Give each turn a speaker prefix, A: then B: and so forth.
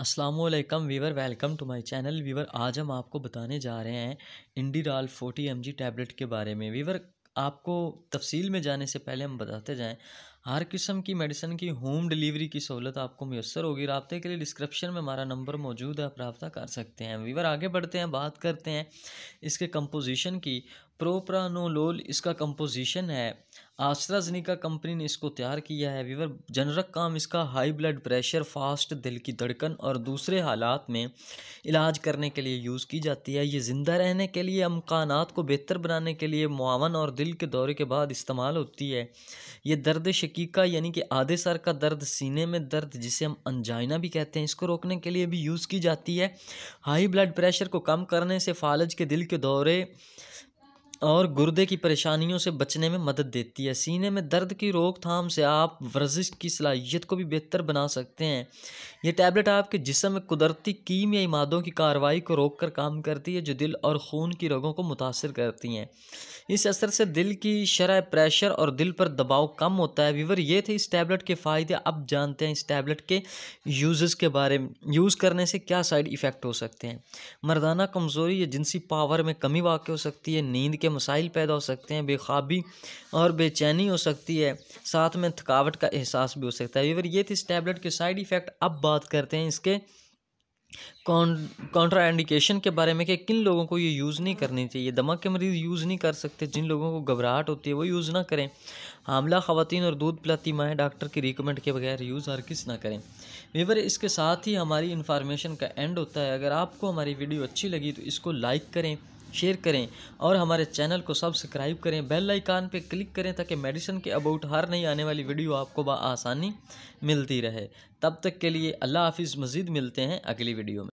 A: Aslam viewer welcome to my channel viewer आज हम आपको बताने जा रहे हैं इंडीराल 40 एम टैबलेट के बारे में वीवर आपको तफसील में जाने से पहले हम बताते जाएं हर किस्म की मेडिसिन की होम डिलीवरी की सहूलत आपको मैसर होगी रबते के लिए डिस्क्रिप्शन में हमारा नंबर मौजूद है आप रबता कर सकते हैं वीवर आगे बढ़ते हैं बात करते हैं इसके कंपोजिशन की प्रोप्रानोलोल इसका कंपोजिशन है आस्ट्राजनिका कंपनी ने इसको तैयार किया है विवर जनरक काम इसका हाई ब्लड प्रेशर फास्ट दिल की धड़कन और दूसरे हालात में इलाज करने के लिए यूज़ की जाती है ये ज़िंदा रहने के लिए अमकान को बेहतर बनाने के लिए मुआवन और दिल के दौरे के बाद इस्तेमाल होती है ये दर्द शकीका यानी कि आधे सर का दर्द सीने में दर्द जिसे हम अनजाइना भी कहते हैं इसको रोकने के लिए भी यूज़ की जाती है हाई ब्लड प्रेशर को कम करने से फालज के दिल के दौरे और गुर्दे की परेशानियों से बचने में मदद देती है सीने में दर्द की रोकथाम से आप वर्जिश की सलाहियत को भी बेहतर बना सकते हैं ये टैबलेट आपके जिसम में कुदरती कीमियाई मादों की कार्रवाई को रोक कर काम करती है जो दिल और खून की रोगों को मुतासर करती हैं इस असर से दिल की शरह प्रेशर और दिल पर दबाव कम होता है वीवर ये थे इस टैबलेट के फ़ायदे अब जानते हैं इस टैबलेट के यूज़ के बारे में यूज़ करने से क्या साइड इफ़ेक्ट हो सकते हैं मर्दाना कमज़ोरी या जिनसी पावर में कमी वाक़ हो सकती है नींद के मसाइल पैदा हो सकते हैं बेखाबी और बेचैनी हो सकती है साथ में थकावट का एहसास भी हो सकता है ये थी इस टैबलेट के साइड इफ़ेक्ट अब बात करते हैं इसके कॉन्ट्रा इंडिकेशन के बारे में कि किन लोगों को ये यूज़ नहीं करनी चाहिए दमक के मरीज़ यूज़ नहीं कर सकते जिन लोगों को घबराहट होती है वो यूज़ ना करें हामला ख़वान और दूध पिलाती माएँ डॉक्टर की रिकमेंड के बगैर यूज़ हर किस ना करें वीवर इसके साथ ही हमारी इन्फॉर्मेशन का एंड होता है अगर आपको हमारी वीडियो अच्छी लगी तो इसको लाइक करें शेयर करें और हमारे चैनल को सब्सक्राइब करें बेल आइकान पर क्लिक करें ताकि मेडिसिन के अबाउट हर नई आने वाली वीडियो आपको बसानी मिलती रहे तब तक के लिए अल्लाह हाफिज़ मज़ीद मिलते हैं अगली वीडियो में